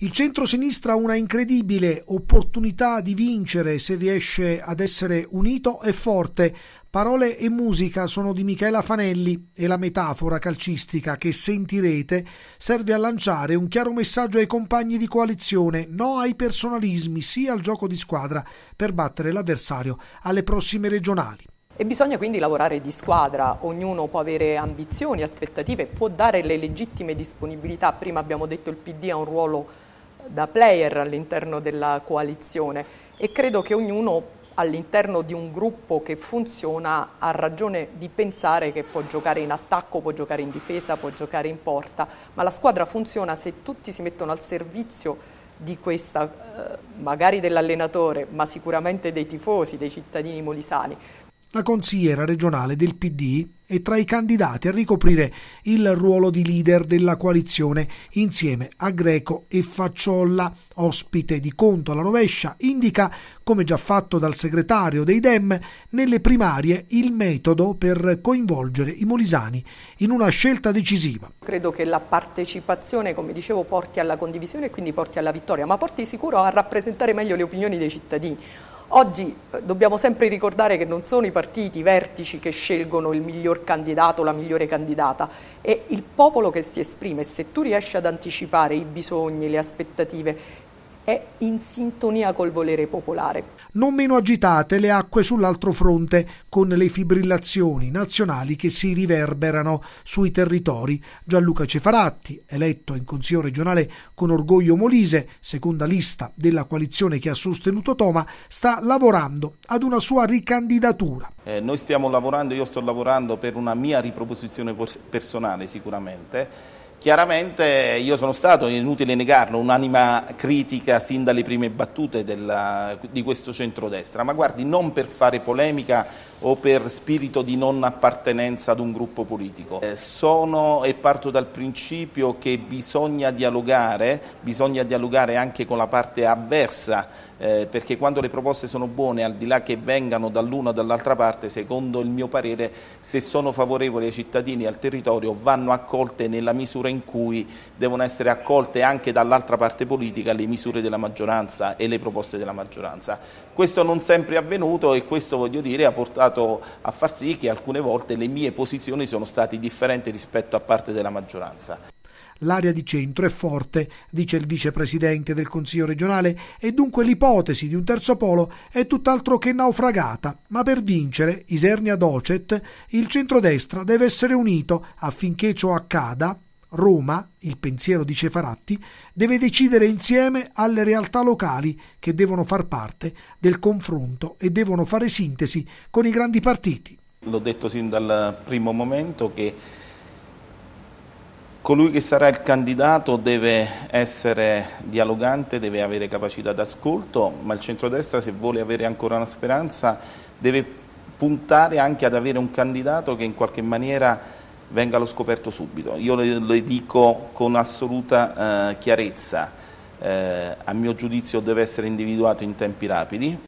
Il centro-sinistra ha una incredibile opportunità di vincere se riesce ad essere unito e forte. Parole e musica sono di Michela Fanelli e la metafora calcistica che sentirete serve a lanciare un chiaro messaggio ai compagni di coalizione, no ai personalismi, sì al gioco di squadra per battere l'avversario alle prossime regionali. E bisogna quindi lavorare di squadra, ognuno può avere ambizioni, aspettative, può dare le legittime disponibilità, prima abbiamo detto il PD ha un ruolo da player all'interno della coalizione e credo che ognuno all'interno di un gruppo che funziona ha ragione di pensare che può giocare in attacco, può giocare in difesa, può giocare in porta, ma la squadra funziona se tutti si mettono al servizio di questa, eh, magari dell'allenatore, ma sicuramente dei tifosi, dei cittadini molisani la consigliera regionale del PD è tra i candidati a ricoprire il ruolo di leader della coalizione insieme a Greco e Facciolla. Ospite di conto alla rovescia indica, come già fatto dal segretario dei Dem, nelle primarie il metodo per coinvolgere i molisani in una scelta decisiva. Credo che la partecipazione, come dicevo, porti alla condivisione e quindi porti alla vittoria, ma porti sicuro a rappresentare meglio le opinioni dei cittadini, Oggi eh, dobbiamo sempre ricordare che non sono i partiti, i vertici che scelgono il miglior candidato, la migliore candidata, è il popolo che si esprime. Se tu riesci ad anticipare i bisogni, le aspettative è in sintonia col volere popolare. Non meno agitate le acque sull'altro fronte, con le fibrillazioni nazionali che si riverberano sui territori. Gianluca Cefaratti, eletto in Consiglio regionale con orgoglio Molise, seconda lista della coalizione che ha sostenuto Toma, sta lavorando ad una sua ricandidatura. Eh, noi stiamo lavorando, io sto lavorando per una mia riproposizione personale sicuramente Chiaramente io sono stato, inutile negarlo, un'anima critica sin dalle prime battute della, di questo centrodestra, ma guardi, non per fare polemica o per spirito di non appartenenza ad un gruppo politico. Eh, sono e parto dal principio che bisogna dialogare, bisogna dialogare anche con la parte avversa eh, perché quando le proposte sono buone, al di là che vengano dall'una o dall'altra parte, secondo il mio parere, se sono favorevoli ai cittadini e al territorio, vanno accolte nella misura in cui devono essere accolte anche dall'altra parte politica le misure della maggioranza e le proposte della maggioranza. Questo non sempre è avvenuto e questo voglio dire ha portato a far sì che alcune volte le mie posizioni sono state differenti rispetto a parte della maggioranza. L'area di centro è forte, dice il vicepresidente del Consiglio regionale, e dunque l'ipotesi di un terzo polo è tutt'altro che naufragata, ma per vincere Isernia Docet il centrodestra deve essere unito affinché ciò accada. Roma, il pensiero di Cefaratti, deve decidere insieme alle realtà locali che devono far parte del confronto e devono fare sintesi con i grandi partiti. L'ho detto sin dal primo momento che colui che sarà il candidato deve essere dialogante, deve avere capacità d'ascolto, ma il centrodestra se vuole avere ancora una speranza deve puntare anche ad avere un candidato che in qualche maniera venga allo scoperto subito. Io le, le dico con assoluta eh, chiarezza, eh, a mio giudizio deve essere individuato in tempi rapidi,